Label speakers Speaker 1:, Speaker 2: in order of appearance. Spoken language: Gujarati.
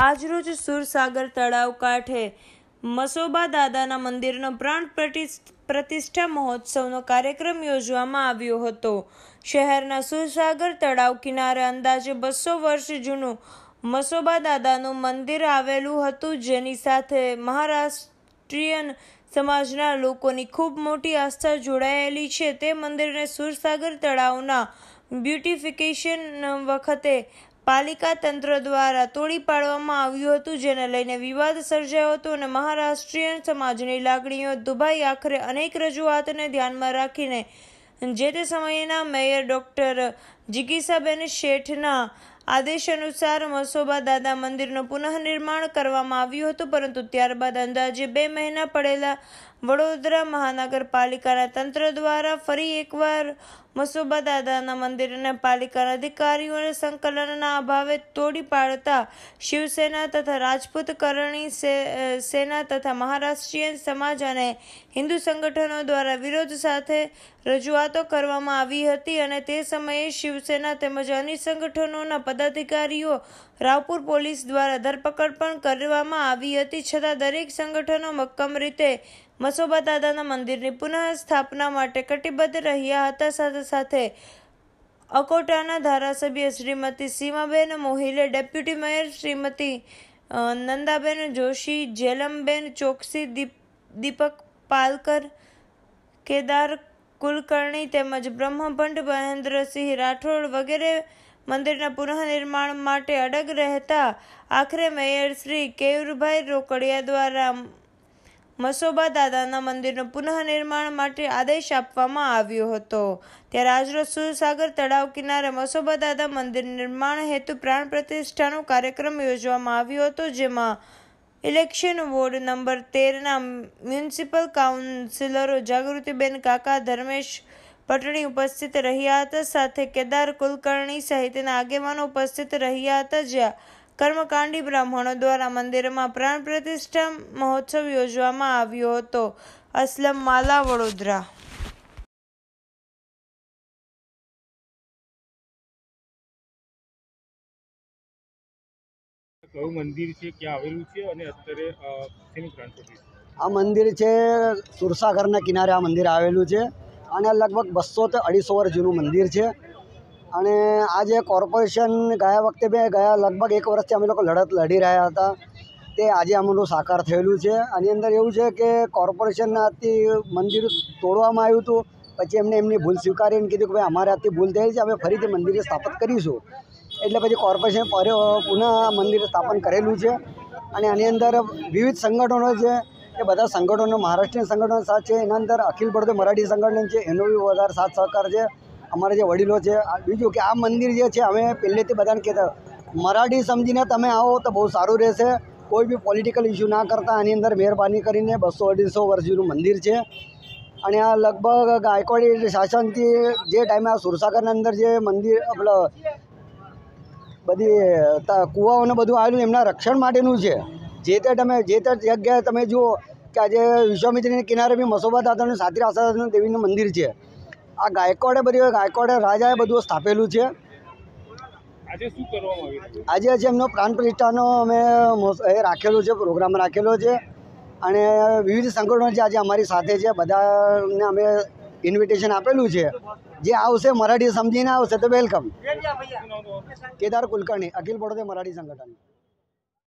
Speaker 1: આજરોજ સુરસાગર તળાવ કાંઠે મસોબા દાદાના મંદિરનો પ્રાણ પ્રતિષ્ઠા મહોત્સવનો કાર્યક્રમ યોજવામાં આવ્યો હતો શહેરના સુરસાગર તળાવ કિનારે અંદાજે બસો વર્ષ જૂનું મસોબા દાદાનું મંદિર આવેલું હતું જેની સાથે મહારાષ્ટ્રીયન સમાજના લોકોની ખૂબ મોટી આસ્થા જોડાયેલી છે તે મંદિરને સુરસાગર તળાવના બ્યુટિફિકેશન વખતે પાલિકા તંત્ર દ્વારા તોડી પાડવામાં આવ્યું હતું જેને લઈને વિવાદ સર્જાયો હતો અને મહારાષ્ટ્રીયન સમાજની લાગણીઓ દુભાઈ આખરે અનેક રજૂઆતને ધ્યાનમાં રાખીને જે તે સમયેના મેયર ડૉક્ટર જિગીસાબેન શેઠના આદેશ અનુસાર મસોબા દાદા મંદિરનું પુનઃનિર્માણ કરવામાં આવ્યું હતું પરંતુ ત્યારબાદ અંદાજે બે મહિના પડેલા વડોદરા મહાનગરપાલિકાના તંત્ર દ્વારા ફરી એકવાર મસોબા દાદાના મંદિરને પાલિકાના અધિકારીઓને સંકલનના અભાવે તોડી પાડતા શિવસેના તથા રાજપૂત કરણી સેના તથા મહારાષ્ટ્રીયન સમાજ અને હિન્દુ સંગઠનો દ્વારા વિરોધ સાથે રજૂઆતો કરવામાં આવી હતી અને તે સમયે શિવસેના તેમજ અન્ય સંગઠનોના પદાધિકારીઓ રાવપુર પોલીસ દ્વારા ધરપકડ પણ કરવામાં આવી હતી છતાં દરેક સંગઠનો મક્કમ રીતે મસોબા દાદાના મંદિરની પુનઃ સ્થાપના માટે કટિબદ્ધ રહ્યા હતા સાથે સાથે અકોટાના ધારાસભ્ય શ્રીમતી સીમાબેન મોહિલે ડેપ્યુટી મેયર શ્રીમતી નંદાબેન જોશી જેલમબેન ચોકસી દીપ દીપક પાલકર કેદાર કુલકર્ણી તેમજ બ્રહ્મભંડ મહેન્દ્રસિંહ રાઠોડ વગેરે મંદિરના પુનઃનિર્માણ માટે અડગ રહેતા આખરે મેયર શ્રી કેયુરભાઈ રોકડિયા દ્વારા મસોબા દાદાના મંદિરનું પુનઃનિર્માણ માટે આદેશ આપવામાં આવ્યો હતો ત્યારે આજરોજ સુરસાગર તળાવ કિનારે મસોબા દાદા મંદિર નિર્માણ હેતુ પ્રાણ પ્રતિષ્ઠાનો કાર્યક્રમ યોજવામાં આવ્યો હતો જેમાં ઇલેક્શન વોર્ડ નંબર તેરના મ્યુનિસિપલ કાઉન્સિલરો જાગૃતિબેન કાકા ધર્મેશ પટણી ઉપસ્થિત રહ્યા હતા સાથે કેદાર કુલકર્ણી સહિતના આગેવાનો ઉપસ્થિત રહ્યા હતા જ્યાં કર્મકાંડી બ્રાહ્મણો દ્વારા મંદિરમાં પ્રાણ પ્રતિષ્ઠા મહોત્સવ યોજવામાં આવ્યો હતો અસલમ માલા વડોદરા
Speaker 2: કયું મંદિર છે ક્યાં આવેલું છે અને અત્યારે શેની પ્રાણ પ્રતિષ્ઠા આ મંદિર છે સુરસાગરના કિનારે આ મંદિર આવેલું છે અને લગભગ બસો થી અઢીસો વર્ષ જૂનું મંદિર છે અને આજે કોર્પોરેશન ગયા વખતે બે ગયા લગભગ એક વર્ષથી અમે લોકો લડત લડી રહ્યા હતા તે આજે અમનું સાકાર થયેલું છે આની અંદર એવું છે કે કોર્પોરેશનનાથી મંદિર તોડવામાં આવ્યું હતું પછી એમને એમની ભૂલ સ્વીકારીને કીધું કે ભાઈ અમારે આથી ભૂલ થયેલી છે અમે ફરીથી મંદિર સ્થાપિત કરીશું એટલે પછી કોર્પોરેશને પુનઃ મંદિર સ્થાપન કરેલું છે અને આની અંદર વિવિધ સંગઠનો છે એ બધા સંગઠનો મહારાષ્ટ્રીય સંગઠનો સાથ છે એના અંદર અખિલ ભારતીય મરાઠી સંગઠન છે એનો બી વધારે સાથ સહકાર છે અમારા જે વડીલો છે બીજું કે આ મંદિર જે છે અમે પહેલેથી બધાને કહેતા મરાઠી સમજીને તમે આવો તો બહુ સારું રહેશે કોઈ બી પોલિટિકલ ઇસ્યુ ના કરતા આની અંદર મહેરબાની કરીને બસો અઢીસો વર્ષ જૂનું મંદિર છે અને આ લગભગ ગાયકવાડી શાસનથી જે ટાઈમે આ સુરસાગરના અંદર જે મંદિર આપણે બધી કૂવાઓને બધું આવેલું એમના રક્ષણ માટેનું છે જે તે તમે જે તે જગ્યાએ તમે જુઓ કે આજે વિશ્વામિત્રીના કિનારે બી મસોબા દાદાનું સાતી આશાદાનું દેવીનું મંદિર છે આ ગાયકવાડે બધી ગાયકવાડે રાજાએ બધું સ્થાપેલું છે આજે જે એમનો પ્રાણ પ્રતિષ્ઠાનો અમે એ રાખેલો છે પ્રોગ્રામ રાખેલો છે અને વિવિધ સંગઠનો જે આજે અમારી સાથે છે બધાને અમે ઇન્વિટેશન આપેલું છે જે આવશે મરાઠી સમજીને આવશે તો વેલકમ કેદાર કુલકર્ણી અખિલ બડોદરા મરાઠી સંગઠન